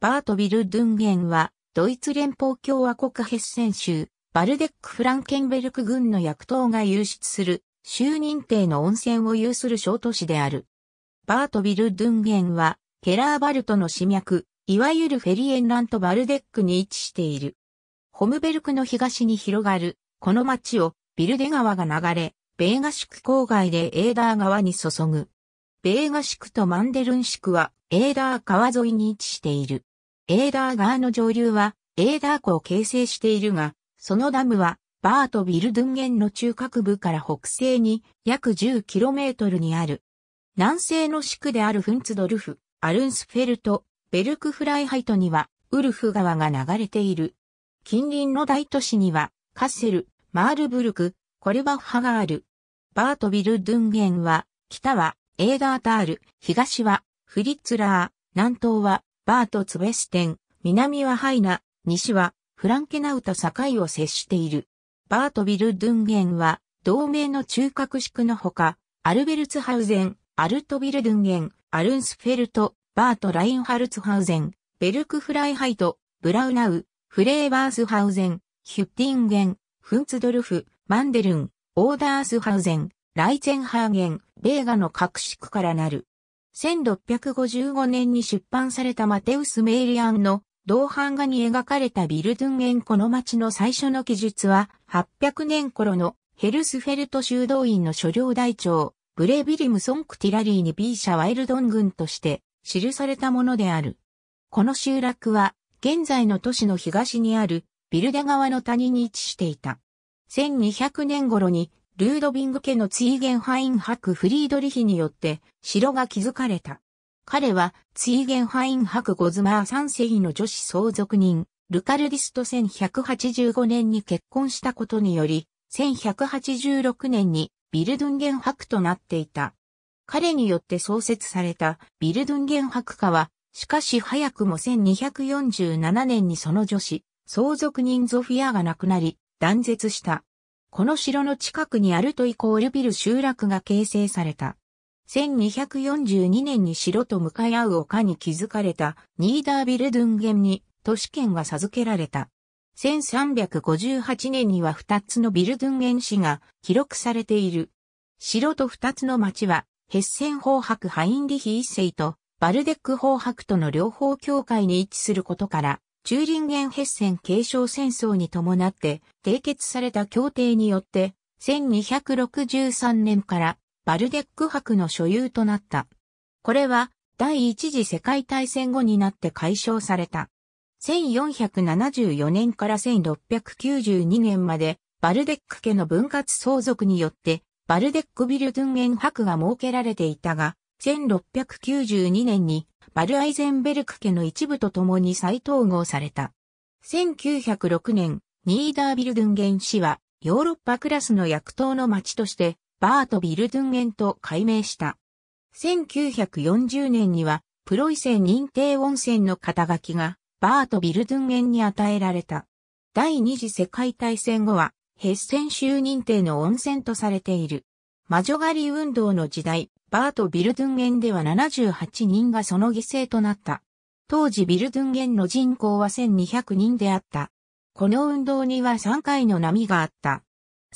バート・ビル・ドゥンゲンは、ドイツ連邦共和国ヘッセン州、バルデック・フランケンベルク軍の薬頭が有出する、州認定の温泉を有する小都市である。バート・ビル・ドゥンゲンは、ケラーバルトの市脈、いわゆるフェリエンラント・バルデックに位置している。ホムベルクの東に広がる、この町を、ビルデ川が流れ、ベーガ宿郊外でエーダー川に注ぐ。ベーガ宿とマンデルン宿は、エーダー川沿いに位置している。エーダー川の上流は、エーダー湖を形成しているが、そのダムは、バートビルドゥンゲンの中核部から北西に約 10km にある。南西の地区であるフンツドルフ、アルンスフェルト、ベルクフライハイトには、ウルフ川が流れている。近隣の大都市には、カッセル、マールブルク、コルバッハがある。バートビルドゥンゲンは、北はエーダータール、東はフリッツラー、南東はバートツベステン、南はハイナ、西はフランケナウと境を接している。バートビルドゥンゲンは、同盟の中核宿のほか、アルベルツハウゼン、アルトビルドゥンゲン、アルンスフェルト、バート・ラインハルツハウゼン、ベルクフライハイト、ブラウナウ、フレーバースハウゼン、ヒュッティンゲン、フンツドルフ、マンデルン、オーダースハウゼン、ライゼンハーゲン、ベーガの各宿からなる。1655年に出版されたマテウス・メイリアンの銅版画に描かれたビルドゥンゲンこの町の最初の記述は800年頃のヘルスフェルト修道院の所領台長ブレビリム・ソンク・ティラリーに B 社ワイルドン軍として記されたものである。この集落は現在の都市の東にあるビルダ川の谷に位置していた。1200年頃にルードビング家のツィーゲンハイン博フリードリヒによって城が築かれた。彼はツィーゲンハイン博ゴズマー3世の女子相続人、ルカルディスと1185年に結婚したことにより、1186年にビルドゥンゲン博となっていた。彼によって創設されたビルドゥンゲン博家は、しかし早くも1247年にその女子、相続人ゾフィアが亡くなり、断絶した。この城の近くにあるとイコールビル集落が形成された。1242年に城と向かい合う丘に築かれたニーダービルドゥンゲンに都市圏が授けられた。1358年には2つのビルドゥンゲン市が記録されている。城と2つの町はヘッセン法白ハインリヒ一世とバルデック法白との両方境界に位置することから、チューリンゲンヘッセン継承戦争に伴って締結された協定によって、1263年からバルデック博の所有となった。これは第一次世界大戦後になって解消された。1474年から1692年までバルデック家の分割相続によってバルデックビルドゥンゲン博が設けられていたが、1692年にバルアイゼンベルク家の一部と共に再統合された。1906年、ニーダービルドゥンゲン市はヨーロッパクラスの薬頭の町としてバートビルドゥンゲンと改名した。1940年にはプロイセン認定温泉の肩書きがバートビルドゥンゲンに与えられた。第二次世界大戦後はヘッセン州認定の温泉とされている。魔女狩り運動の時代、バート・ビルドゥンゲンでは78人がその犠牲となった。当時ビルドゥンゲンの人口は1200人であった。この運動には3回の波があった。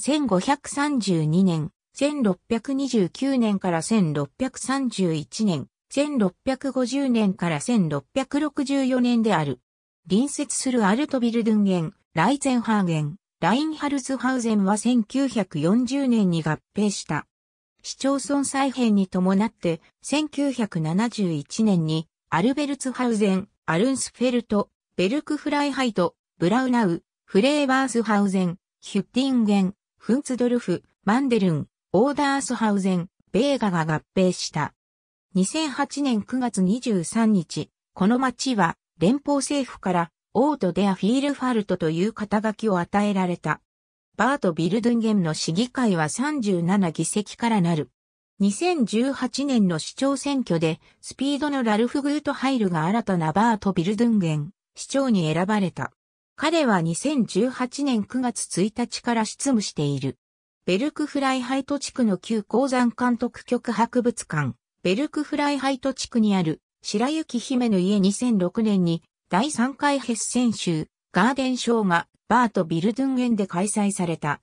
1532年、1629年から1631年、1650年から1664年である。隣接するアルトビルドゥンゲン、ライゼンハーゲン、ラインハルスハウゼンは1940年に合併した。市町村再編に伴って、1971年に、アルベルツハウゼン、アルンスフェルト、ベルクフライハイト、ブラウナウ、フレーバースハウゼン、ヒュッティンゲン、フンツドルフ、マンデルン、オーダースハウゼン、ベーガが合併した。2008年9月23日、この町は連邦政府からオート・デア・フィールファルトという肩書きを与えられた。バート・ビルドゥンゲンの市議会は37議席からなる。2018年の市長選挙で、スピードのラルフ・グート・ハイルが新たなバート・ビルドゥンゲン、市長に選ばれた。彼は2018年9月1日から執務している。ベルクフライハイト地区の旧鉱山監督局博物館、ベルクフライハイト地区にある白雪姫の家2006年に第3回ヘッセン州ガーデン賞がバート・ビルドゥンゲンで開催された。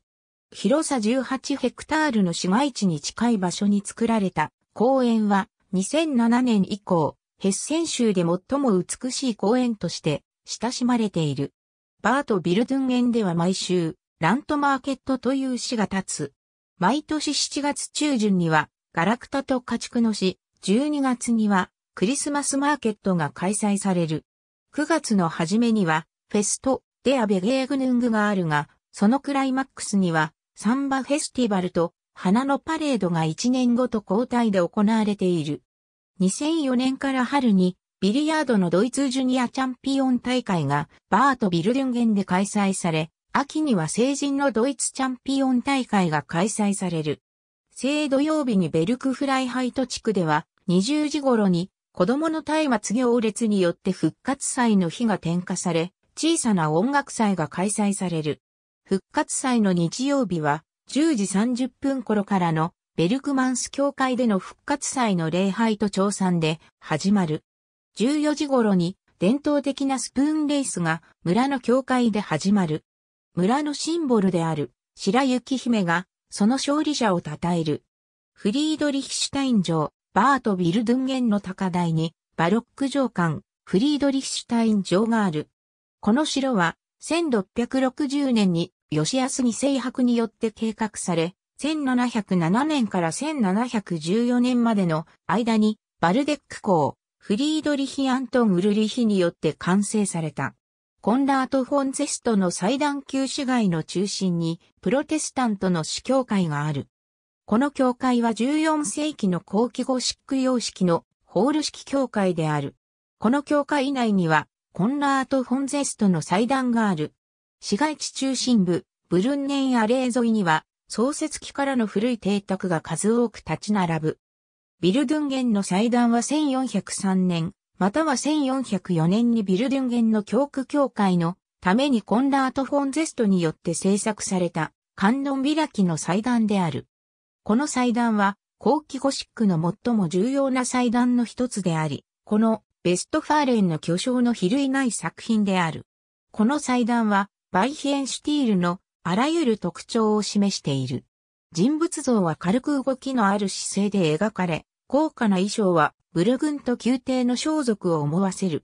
広さ18ヘクタールの市街地に近い場所に作られた公園は2007年以降、ヘッセン州で最も美しい公園として親しまれている。バート・ビルドゥンゲンでは毎週、ラントマーケットという市が立つ。毎年7月中旬には、ガラクタと家畜の市、12月には、クリスマスマーケットが開催される。9月の初めには、フェスト、デアベゲーグヌングがあるが、そのクライマックスには、サンバフェスティバルと花のパレードが1年ごと交代で行われている。2004年から春に、ビリヤードのドイツジュニアチャンピオン大会がバート・ビルデュンゲンで開催され、秋には成人のドイツチャンピオン大会が開催される。聖土曜日にベルクフライハイト地区では20時頃に子供の松明行列によって復活祭の日が点火され、小さな音楽祭が開催される。復活祭の日曜日は10時30分頃からのベルクマンス教会での復活祭の礼拝と調賛で始まる。14時頃に伝統的なスプーンレースが村の教会で始まる。村のシンボルである白雪姫がその勝利者を称える。フリードリヒシュタイン城、バート・ビルドゥンゲンの高台に、バロック城間、フリードリヒシュタイン城がある。この城は、1660年に吉安義政白によって計画され、1707年から1714年までの間に、バルデック公、フリードリヒ・アントン・ウルリヒによって完成された。コンラート・フォンゼストの最壇級市街の中心に、プロテスタントの市教会がある。この教会は14世紀の後期ゴシック様式のホール式教会である。この教会内には、コンラート・フォンゼストの祭壇がある。市街地中心部、ブルンネンアレー沿いには、創設期からの古い邸宅が数多く立ち並ぶ。ビルドゥンゲンの祭壇は1403年、または1404年にビルドゥンゲンの教区協会のためにコンラート・フォンゼストによって制作された観音開きの祭壇である。この祭壇は後期ゴシックの最も重要な祭壇の一つであり、このベストファーレンの巨匠の比類ない作品である。この祭壇は、バイヒエンシュティールのあらゆる特徴を示している。人物像は軽く動きのある姿勢で描かれ、高価な衣装はブルグンと宮廷の装束を思わせる。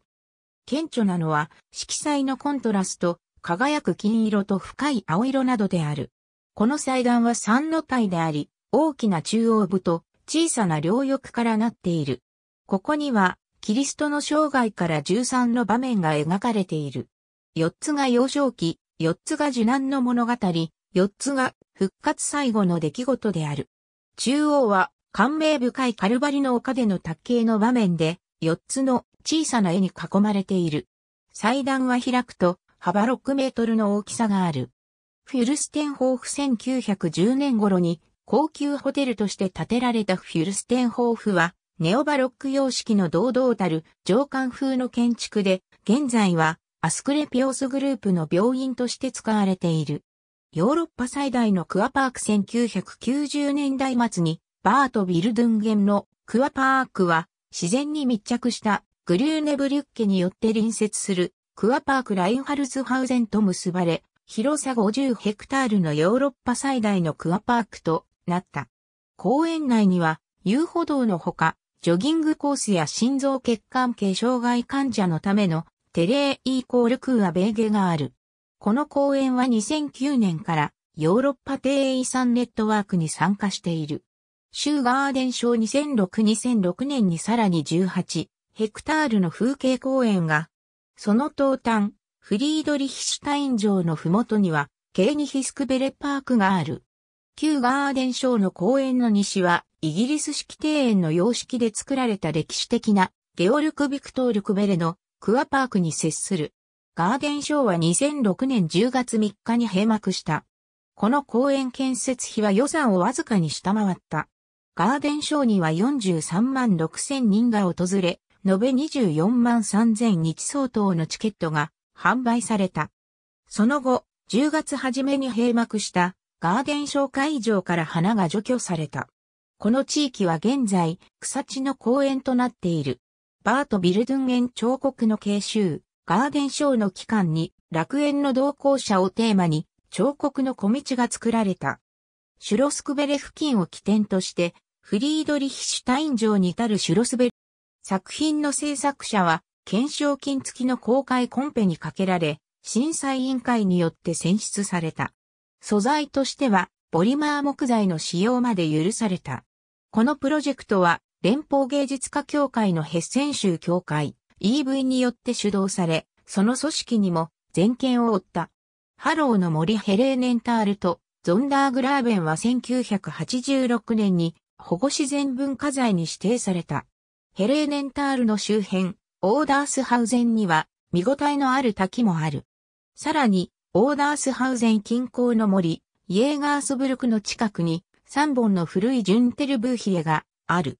顕著なのは色彩のコントラスト、輝く金色と深い青色などである。この祭壇は三の体であり、大きな中央部と小さな両翼からなっている。ここにはキリストの生涯から13の場面が描かれている。4つが幼少期、4つが受難の物語、4つが復活最後の出来事である。中央は感銘深いカルバリの丘での卓球の場面で、4つの小さな絵に囲まれている。祭壇は開くと幅6メートルの大きさがある。フュルステンホーフ1910年頃に高級ホテルとして建てられたフュルステンホーフはネオバロック様式の堂々たる上官風の建築で、現在はアスクレピオスグループの病院として使われている。ヨーロッパ最大のクアパーク1990年代末にバート・ビルドゥンゲンのクアパークは自然に密着したグリューネブリュッケによって隣接するクアパークラインハルズハウゼンと結ばれ、広さ50ヘクタールのヨーロッパ最大のクアパークとなった。公園内には遊歩道のほか、ジョギングコースや心臓血管系障害患者のためのテレーイコールクーアベーゲがある。この公園は2009年からヨーロッパ低遺産ネットワークに参加している。州ガーデン賞2006-2006年にさらに18ヘクタールの風景公園が、その東端、フリードリヒシュタイン城の麓には、ケーニヒスクベレパークがある。旧ガーデン省の公園の西は、イギリス式庭園の様式で作られた歴史的なゲオルク・ビクトール・クベレのクアパークに接するガーデンショーは2006年10月3日に閉幕した。この公園建設費は予算をわずかに下回った。ガーデンショーには43万6千人が訪れ、延べ24万3千日相当のチケットが販売された。その後、10月初めに閉幕したガーデンショー会場から花が除去された。この地域は現在、草地の公園となっている。バート・ビルドゥンゲン彫刻の継修、ガーデンショーの期間に、楽園の同行者をテーマに、彫刻の小道が作られた。シュロスクベレ付近を起点として、フリードリヒシュタイン城に至るシュロスベレ。作品の制作者は、懸賞金付きの公開コンペにかけられ、審査委員会によって選出された。素材としては、ポリマー木材の使用まで許された。このプロジェクトは、連邦芸術家協会のヘッセン州協会 EV によって主導され、その組織にも全権を負った。ハローの森ヘレーネンタールとゾンダーグラーベンは1986年に保護自然文化財に指定された。ヘレーネンタールの周辺、オーダースハウゼンには見応えのある滝もある。さらに、オーダースハウゼン近郊の森、イエーガースブルクの近くに3本の古いジュンテルブーヒエがある。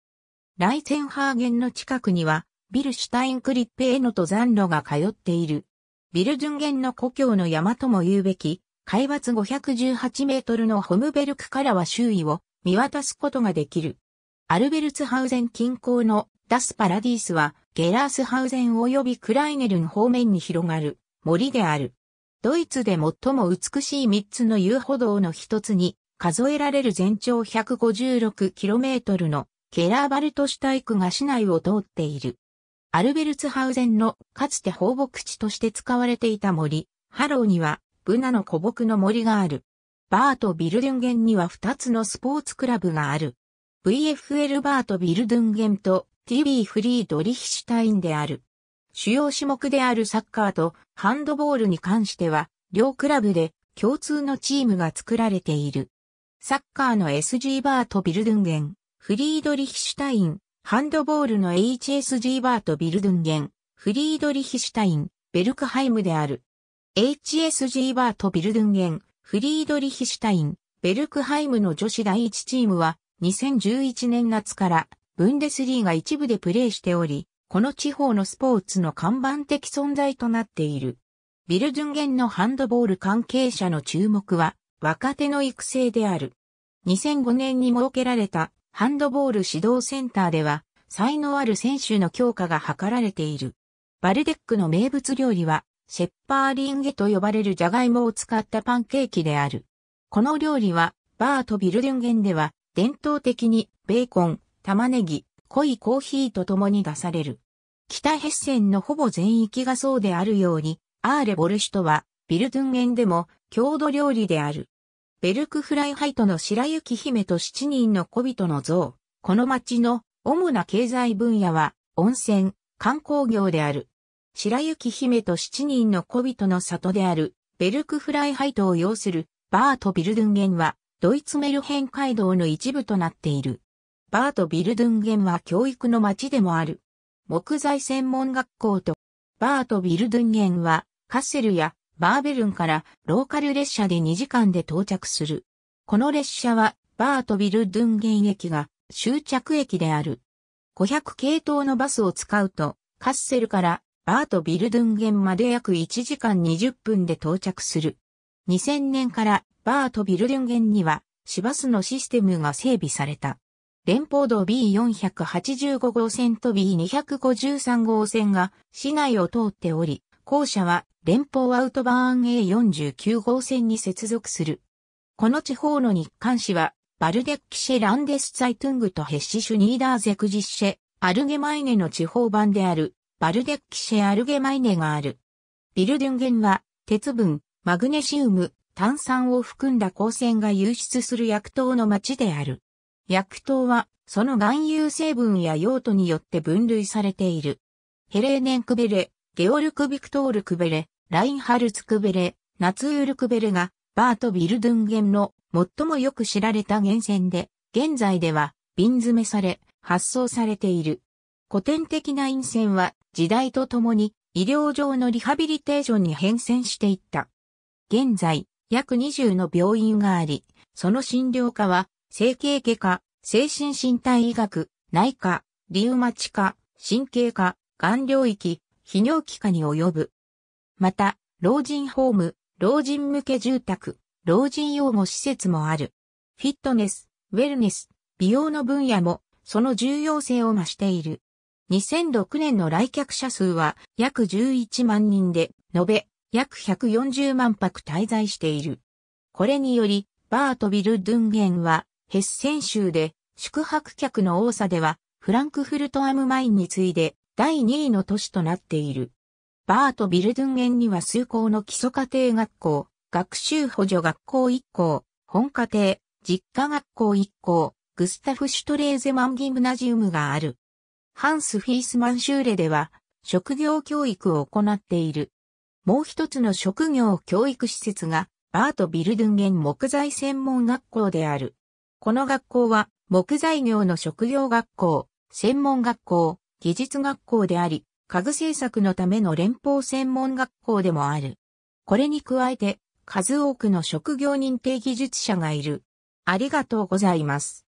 ライセンハーゲンの近くには、ビルシュタインクリッペへの登山路が通っている。ビルジュンゲンの故郷の山とも言うべき、海抜518メートルのホムベルクからは周囲を見渡すことができる。アルベルツハウゼン近郊のダスパラディースはゲラースハウゼン及びクライネルン方面に広がる森である。ドイツで最も美しい3つの遊歩道の一つに数えられる全長 156km のケラーバルトシュタイクが市内を通っている。アルベルツハウゼンのかつて放牧地として使われていた森、ハローにはブナの古木の森がある。バーとビルドゥンゲンには2つのスポーツクラブがある。VFL バーとビルドゥンゲンと TB フリードリヒシュタインである。主要種目であるサッカーとハンドボールに関しては、両クラブで共通のチームが作られている。サッカーの SG バート・ビルドゥンゲン、フリードリヒシュタイン、ハンドボールの HSG バート・ビルドゥンゲン、フリードリヒシュタイン、ベルクハイムである。HSG バート・ビルドゥンゲン、フリードリヒシュタイン、ベルクハイムの女子第一チームは、2011年夏から、ブンデスリーが一部でプレーしており、この地方のスポーツの看板的存在となっている。ビルドゥンゲンのハンドボール関係者の注目は、若手の育成である。2005年に設けられたハンドボール指導センターでは、才能ある選手の強化が図られている。バルデックの名物料理は、シェッパーリンゲと呼ばれるジャガイモを使ったパンケーキである。この料理は、バーとビルデュンゲンでは、伝統的にベーコン、玉ねぎ、濃いコーヒーと共に出される。北ヘッセンのほぼ全域がそうであるように、アーレボルシュトは、ビルドゥンゲンでも郷土料理である。ベルクフライハイトの白雪姫と七人の小人の像。この町の主な経済分野は温泉、観光業である。白雪姫と七人の小人の里であるベルクフライハイトを要するバート・ビルドゥンゲンはドイツメルヘン街道の一部となっている。バート・ビルドゥンゲンは教育の町でもある。木材専門学校とバート・ビルドゥンゲンはカッセルやバーベルンからローカル列車で2時間で到着する。この列車はバートビルドゥンゲン駅が終着駅である。500系統のバスを使うと、カッセルからバートビルドゥンゲンまで約1時間20分で到着する。2000年からバートビルドゥンゲンには、市バスのシステムが整備された。連邦道 B485 号線と B253 号線が市内を通っており、校舎は連邦アウトバーン A49 号線に接続する。この地方の日刊紙は、バルデッキシェランデスザイトゥングとヘッシシュニーダーゼクジッシェ、アルゲマイネの地方版である、バルデッキシェアルゲマイネがある。ビルデュンゲンは、鉄分、マグネシウム、炭酸を含んだ光線が流出する薬糖の町である。薬糖は、その含有成分や用途によって分類されている。ヘレーネンクベレ、ゲオルク・ビクトール・クベレ、ラインハルツ・クベレ、ナツール・クベレが、バート・ビルドゥンゲンの最もよく知られた源泉で、現在では瓶詰めされ、発送されている。古典的な陰線は時代とともに医療上のリハビリテーションに変遷していった。現在、約20の病院があり、その診療科は、整形外科、精神身体医学、内科、リウマチ科、神経科、眼領域、泌尿器科に及ぶ。また、老人ホーム、老人向け住宅、老人養護施設もある。フィットネス、ウェルネス、美容の分野もその重要性を増している。2006年の来客者数は約11万人で、延べ約140万泊滞在している。これにより、バートビル・ドゥンゲンは、ヘッセン州で宿泊客の多さでは、フランクフルト・アム・マインに次いで第2位の都市となっている。バート・ビルドゥンゲンには数校の基礎家庭学校、学習補助学校1校、本家庭、実家学校1校、グスタフ・シュトレーゼマン・ギムナジウムがある。ハンス・フィースマン・シューレでは、職業教育を行っている。もう一つの職業教育施設が、バート・ビルドゥンゲン木材専門学校である。この学校は、木材業の職業学校、専門学校、技術学校であり、家具製作のための連邦専門学校でもある。これに加えて、数多くの職業認定技術者がいる。ありがとうございます。